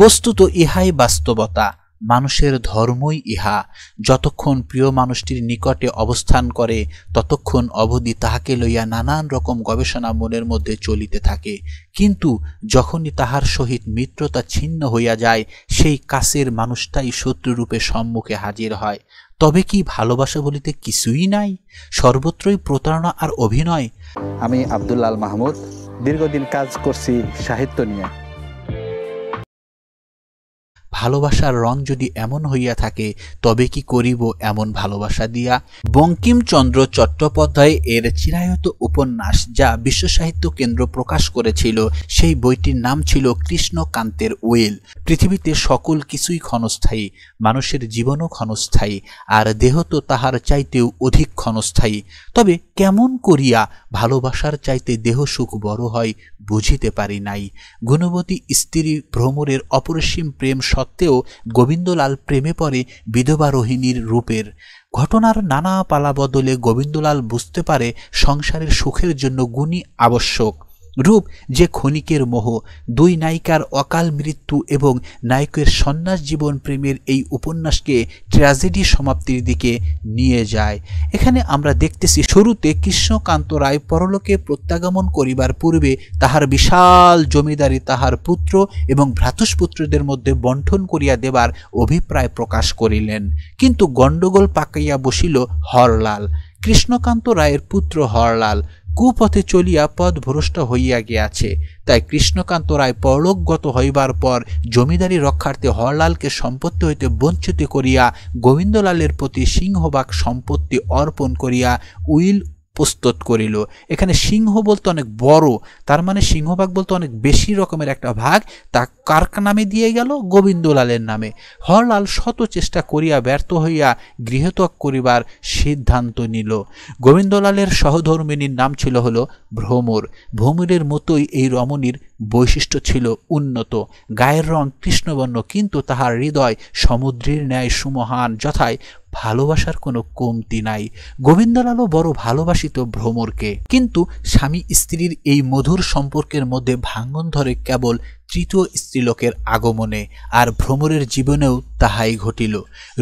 বস্তুত ইহাই বাস্তবতা মানুষের ধর্মই ইহা যতক্ষণ প্রিয় মানুষটির নিকটে অবস্থান করে ততক্ষণ অবধি তাহাকে লইয়া নানান রকম গবেষণা মনের মধ্যে চলিতে থাকে কিন্তু যখনই তাহার সহিত মিত্রতা ছিন্ন হইয়া যায় সেই কাছের মানুষটাই শত্রুরূপে সম্মুখে হাজির হয় তবে কি ভালোবাসা বলিতে কিছুই নাই সর্বত্রই প্রতারণা আর অভিনয় আমি আব্দুল্লাল মাহমুদ দীর্ঘদিন কাজ করছি সাহিত্য নিয়ে ভালোবাসার রং যদি এমন হইয়া থাকে তবে কি করিব এমন ভালোবাসা দিয়া বঙ্কিমচন্দ্র চট্টোপাধ্যায় এর চিরায়ত উপন্যাস যা বিশ্ব সাহিত্য কেন্দ্র প্রকাশ করেছিল সেই বইটির নাম ছিল কৃষ্ণকান্তের ওয়েল পৃথিবীতে সকল কিছুই ক্ষণস্থায়ী মানুষের জীবনও ক্ষণস্থায়ী আর দেহ তো তাহার চাইতেও অধিক ক্ষণস্থায়ী তবে কেমন করিয়া ভালোবাসার চাইতে দেহ সুখ বড় হয় বুঝিতে পারি নাই গুণবতী স্ত্রী ভ্রমরের অপরিসীম প্রেম সত্য সত্ত্বেও গোবিন্দলাল প্রেমে পড়ে বিধবা রোহিণীর রূপের ঘটনার নানা পালা বদলে গোবিন্দলাল বুঝতে পারে সংসারের সুখের জন্য গুণী আবশ্যক রূপ যে ক্ষণিকের মোহ দুই নায়িকার অকাল মৃত্যু এবং নায়কের সন্ন্যাস জীবন প্রেমের এই উপন্যাসকে ট্র্যাজেডি সমাপ্তির দিকে নিয়ে যায় এখানে আমরা দেখতেছি শুরুতে কৃষ্ণকান্ত রায় পরলোকে প্রত্যাগমন করিবার পূর্বে তাহার বিশাল জমিদারি তাহার পুত্র এবং ভ্রাতুষ্পুত্রদের মধ্যে বন্টন করিয়া দেবার অভিপ্রায় প্রকাশ করিলেন কিন্তু গণ্ডগোল পাকাইয়া বসিল হরলাল কৃষ্ণকান্ত রায়ের পুত্র হরলাল কুপথে চলিয়া ভ্রষ্ট হইয়া গিয়াছে তাই কৃষ্ণকান্ত রায় পরলোকগত হইবার পর জমিদারি রক্ষার্থে হরলালকে সম্পত্তি হইতে বঞ্চিত করিয়া গোবিন্দলালের প্রতি সিংহবাগ সম্পত্তি অর্পণ করিয়া উইল প্রস্তুত করিল এখানে সিংহ বলতে অনেক বড় তার মানে সিংহভাগ বলতে অনেক বেশি রকমের একটা ভাগ তা কার নামে দিয়ে গেল গোবিন্দলালের নামে হরলাল শত চেষ্টা করিয়া ব্যর্থ হইয়া গৃহত্যাগ করিবার সিদ্ধান্ত নিল গোবিন্দলালের সহধর্মিনীর নাম ছিল হল ভ্রমর ভ্রমরের মতোই এই রমণীর বৈশিষ্ট্য ছিল উন্নত গায়ের রং কৃষ্ণবর্ণ কিন্তু তাহার হৃদয় সমুদ্রের ন্যায় সুমহান যথায় ভালোবাসার কোনো কমতি নাই গোবিন্দলালও বড় ভালোবাসিত ভ্রমরকে কিন্তু স্বামী স্ত্রীর এই মধুর সম্পর্কের মধ্যে ভাঙন ধরে কেবল তৃতীয় স্ত্রীলোকের আগমনে আর ভ্রমরের জীবনেও তাহাই ঘটিল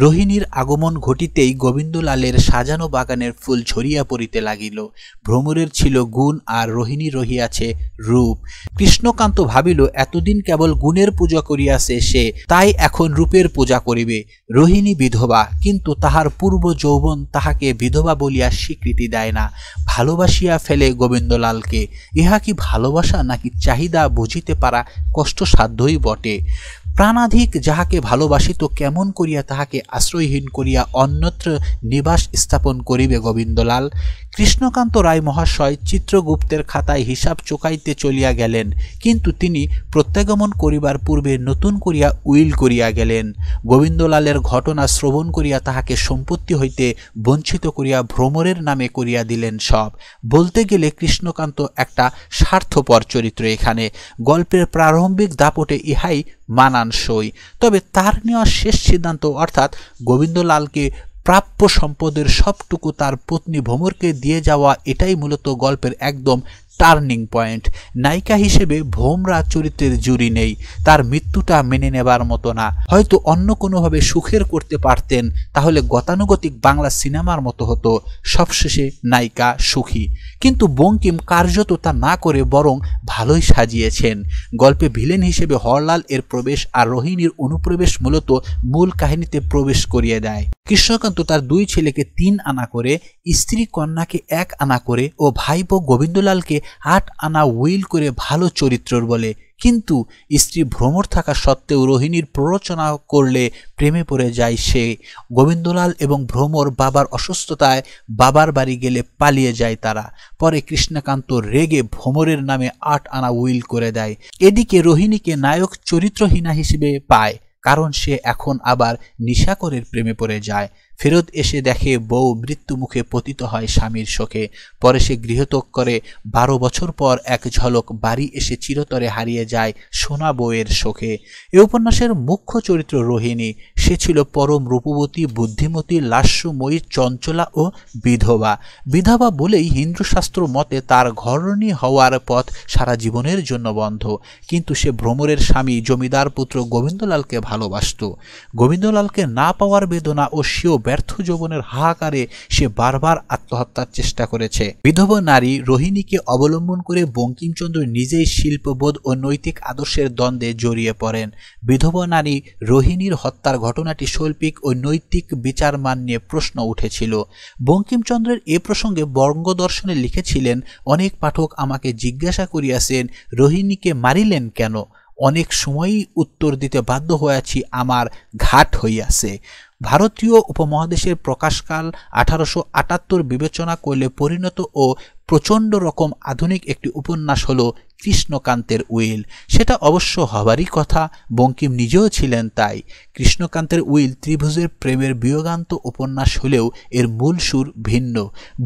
রোহিণীর আগমন ঘটিতেই গোবিন্দলালের সাজানো বাগানের ফুল ঝরিয়া পড়িতে লাগিল ভ্রমরের ছিল গুণ আর রোহিণী রহিয়াছে রূপ কৃষ্ণকান্ত ভাবিল এতদিন কেবল গুণের পূজা করিয়াছে সে তাই এখন রূপের পূজা করিবে রোহিণী বিধবা কিন্তু তাহার পূর্ব যৌবন তাহাকে বিধবা বলিয়া স্বীকৃতি দেয় না ভালোবাসিয়া ফেলে গোবিন্দলালকে ইহা কি ভালোবাসা নাকি চাহিদা বুঝিতে পারা কষ্টসাধ্যই বটে প্রাণাধিক যাহাকে ভালোবাসিত কেমন করিয়া তাহাকে আশ্রয়হীন করিয়া অন্যত্র নিবাস স্থাপন করিবে গোবিন্দলাল কৃষ্ণকান্ত রায় মহাশয় চিত্রগুপ্তের খাতায় হিসাব চোকাইতে চলিয়া গেলেন কিন্তু তিনি প্রত্যাগমন করিবার পূর্বে নতুন করিয়া উইল করিয়া গেলেন গোবিন্দলালের ঘটনা শ্রবণ করিয়া তাহাকে সম্পত্তি হইতে বঞ্চিত করিয়া ভ্রমরের নামে করিয়া দিলেন সব বলতে গেলে কৃষ্ণকান্ত একটা স্বার্থপর চরিত্র এখানে গল্পের প্রারম্ভিক দাপটে ইহাই মানানসই তবে তার নেওয়া শেষ সিদ্ধান্ত অর্থাৎ গোবিন্দলালকে প্রাপ্য সম্পদের সবটুকু তার পত্নী ভ্রমরকে দিয়ে যাওয়া এটাই মূলত গল্পের একদম টার্নিং পয়েন্ট নায়িকা হিসেবে ভোমরা চরিত্রের জুড়ি নেই তার মৃত্যুটা মেনে নেবার মতো না হয়তো অন্য কোনোভাবে সুখের করতে পারতেন তাহলে গতানুগতিক বাংলা সিনেমার মতো হতো সবশেষে নায়িকা সুখী কিন্তু বঙ্কিম কার্যত তা না করে বরং ভালোই সাজিয়েছেন গল্পে ভিলেন হিসেবে হরলাল এর প্রবেশ আর রোহিণীর অনুপ্রবেশ মূলত মূল কাহিনীতে প্রবেশ করিয়ে দেয় কৃষ্ণকান্ত তার দুই ছেলেকে তিন আনা করে স্ত্রী কন্যাকে এক আনা করে ও ভাইপো গোবিন্দলালকে আট আনা উইল করে ভালো চরিত্রর বলে কিন্তু স্ত্রী ভ্রমর থাকা সত্ত্বেও রোহিণীর প্ররোচনা করলে প্রেমে পড়ে যায় সে গোবিন্দলাল এবং ভ্রমর বাবার অসুস্থতায় বাবার বাড়ি গেলে পালিয়ে যায় তারা পরে কৃষ্ণকান্ত রেগে ভ্রমরের নামে আট আনা উইল করে দেয় এদিকে রোহিণীকে নায়ক চরিত্রহীনা হিসেবে পায় কারণ সে এখন আবার নিশাকরের প্রেমে পড়ে যায় ফেরত এসে দেখে বউ মৃত্যুমুখে পতিত হয় স্বামীর শোকে পরে সে গৃহত্যাগ করে বারো বছর পর এক ঝলক বাড়ি এসে চিরতরে হারিয়ে যায় সোনা বউয়ের শোকে এ উপন্যাসের মুখ্য চরিত্র রোহিণী সে ছিল পরম রূপবতী বুদ্ধিমতী লাস্যময়ী চঞ্চলা ও বিধবা বিধবা বলেই হিন্দুশাস্ত্র মতে তার ঘরণী হওয়ার পথ সারা জীবনের জন্য বন্ধ কিন্তু সে ভ্রমরের স্বামী জমিদার পুত্র গোবিন্দলালকে ভালোবাসত গোবিন্দলালকে না পাওয়ার বেদনা ও সেও ব্যর্থ যৌবনের হাহাকারে সে বারবার আত্মহত্যার চেষ্টা করেছে বিধবা নারী রোহিণীকে অবলম্বন করে বঙ্কিমচন্দ্র নিজেই শিল্পবোধ ও নৈতিক আদর্শের দ্বন্দ্বে জড়িয়ে পড়েন বিধবা নারী রোহিণীর হত্যার ঘটনাটি শৈল্পিক ও নৈতিক বিচার মান নিয়ে প্রশ্ন উঠেছিল বঙ্কিমচন্দ্রের এ প্রসঙ্গে বঙ্গদর্শনে লিখেছিলেন অনেক পাঠক আমাকে জিজ্ঞাসা করিয়াছেন রোহিণীকে মারিলেন কেন অনেক সময়ই উত্তর দিতে বাধ্য হইয়াছি আমার ঘাট হইয়াছে ভারতীয় উপমহাদেশের প্রকাশকাল আঠারোশো আটাত্তর বিবেচনা করলে পরিণত ও প্রচণ্ড রকম আধুনিক একটি উপন্যাস হল কৃষ্ণকান্তের উইল সেটা অবশ্য হবারই কথা বঙ্কিম নিজেও ছিলেন তাই কৃষ্ণকান্তের উইল ত্রিভুজের প্রেমের বিয়োগান্ত উপন্যাস হলেও এর মূল সুর ভিন্ন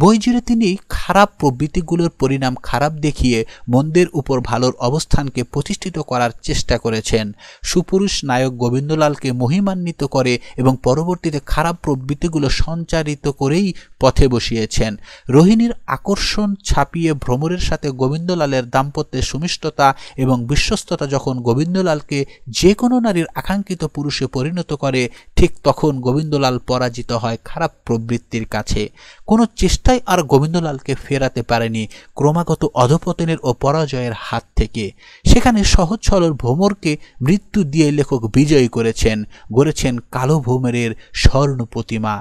বই জুড়ে তিনি খারাপ প্রবৃত্তিগুলোর পরিণাম খারাপ দেখিয়ে মন্দের উপর ভালোর অবস্থানকে প্রতিষ্ঠিত করার চেষ্টা করেছেন সুপুরুষ নায়ক গোবিন্দলালকে মহিমান্বিত করে এবং পরবর্তীতে খারাপ প্রবৃত্তিগুলো সঞ্চারিত করেই পথে বসিয়েছেন রোহিণীর আকর্ষণ ছাপিয়ে ভ্রমরের সাথে গোবিন্দলালের দাম্পত্যের মধ্যে সুমিষ্টতা এবং বিশ্বস্ততা যখন গোবিন্দলালকে যে কোনো নারীর আকাঙ্ক্ষিত পুরুষে পরিণত করে ঠিক তখন গোবিন্দলাল পরাজিত হয় খারাপ প্রবৃত্তির কাছে কোনো চেষ্টাই আর গোবিন্দলালকে ফেরাতে পারেনি ক্রমাগত অধপতনের ও পরাজয়ের হাত থেকে সেখানে সহজ সরল ভ্রমরকে মৃত্যু দিয়ে লেখক বিজয়ী করেছেন গড়েছেন কালো ভ্রমরের স্বর্ণ প্রতিমা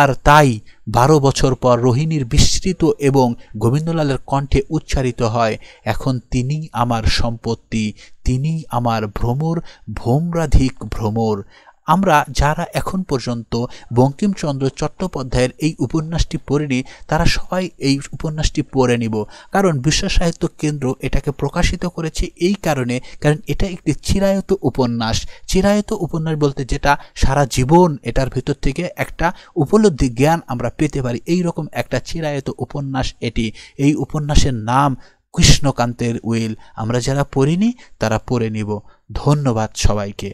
আর তাই বারো বছর পর রোহিণীর বিস্তৃত এবং গোবিন্দলালের কণ্ঠে উচ্চারিত হয় এখন তিনি আমার সম্পত্তি তিনি আমার ভ্রমর ভ্রমরাধিক ভ্রমর আমরা যারা এখন পর্যন্ত বঙ্কিমচন্দ্র চট্টোপাধ্যায়ের এই উপন্যাসটি পড়েনি তারা সবাই এই উপন্যাসটি পড়ে নিব কারণ বিশ্ব সাহিত্য কেন্দ্র এটাকে প্রকাশিত করেছে এই কারণে কারণ এটা একটি চিরায়ত উপন্যাস চিরায়ত উপন্যাস বলতে যেটা সারা জীবন এটার ভিতর থেকে একটা উপলব্ধি জ্ঞান আমরা পেতে পারি এই রকম একটা চিরায়ত উপন্যাস এটি এই উপন্যাসের নাম কৃষ্ণকান্তের উইল আমরা যারা পড়িনি তারা পড়ে নিব ধন্যবাদ সবাইকে